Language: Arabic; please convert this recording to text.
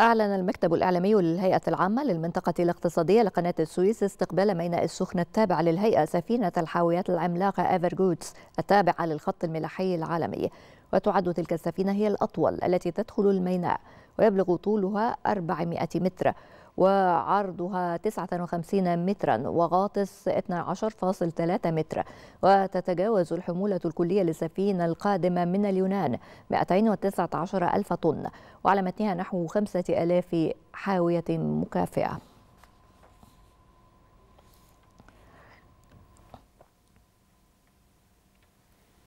أعلن المكتب الإعلامي للهيئة العامة للمنطقة الاقتصادية لقناة السويس استقبال ميناء السخنة التابع للهيئة سفينة الحاويات العملاقة أفرجودز التابعة للخط الملاحي العالمي وتعد تلك السفينة هي الأطول التي تدخل الميناء ويبلغ طولها 400 متر وعرضها 59 مترا وغاطس 12.3 متر وتتجاوز الحمولة الكلية للسفينة القادمة من اليونان 219 ألف طن وعلى متنها نحو 5000 حاوية مكافئة